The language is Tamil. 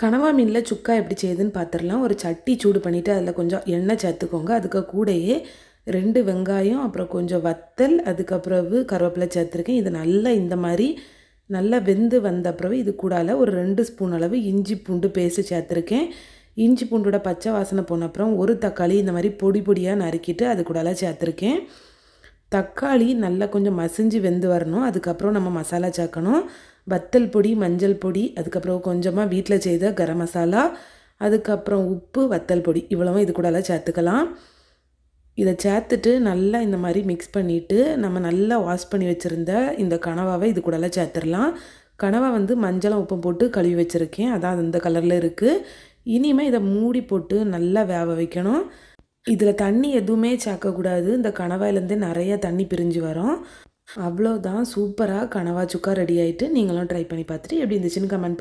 கனவா மீனில் சுக்கா எப்படி செய்யுதுன்னு பார்த்துடலாம் ஒரு சட்டி சூடு பண்ணிவிட்டு அதில் கொஞ்சம் எண்ணெய் சேர்த்துக்கோங்க அதுக்கு கூடையே ரெண்டு வெங்காயம் அப்புறம் கொஞ்சம் வத்தல் அதுக்கப்புறவு கருவேப்பிலை சேர்த்துருக்கேன் இது நல்லா இந்த மாதிரி நல்லா வெந்து வந்த பிறகு இது கூடால ஒரு ரெண்டு ஸ்பூன் அளவு இஞ்சி பூண்டு பேஸ்ட்டு சேர்த்துருக்கேன் இஞ்சி பூண்டோட பச்சை வாசனை போன அப்புறம் ஒரு தக்காளி இந்த மாதிரி பொடி பொடியாக நறுக்கிட்டு அது கூடால சேர்த்துருக்கேன் தக்காளி நல்லா கொஞ்சம் மசிஞ்சு வெந்து வரணும் அதுக்கப்புறம் நம்ம மசாலா சேர்க்கணும் வத்தல் பொடி மஞ்சள் பொடி அதுக்கப்புறம் கொஞ்சமாக வீட்டில் செய்த கரம் மசாலா அதுக்கப்புறம் உப்பு வத்தல் பொடி இவ்வளவும் இது கூடலாம் சேர்த்துக்கலாம் இதை சேர்த்துட்டு நல்லா இந்த மாதிரி மிக்ஸ் பண்ணிவிட்டு நம்ம நல்லா வாஷ் பண்ணி வச்சுருந்த இந்த கனவாவை இது கூடலாம் சேர்த்துடலாம் கனவை வந்து மஞ்சளும் உப்பம் போட்டு கழுவி வச்சுருக்கேன் அதான் அந்த கலரில் இருக்குது இனிமேல் இதை மூடி போட்டு நல்லா வேக வைக்கணும் இதில் தண்ணி எதுவுமே சேர்க்கக்கூடாது இந்த கனவாயிலேருந்தே நிறைய தண்ணி பிரிஞ்சு வரும் அவ்வளோதான் சூப்பராக கனவா சுக்கா ரெடி ஆகிட்டு நீங்களும் ட்ரை பண்ணி பார்த்துட்டு எப்படி இருந்துச்சுன்னு கமெண்ட்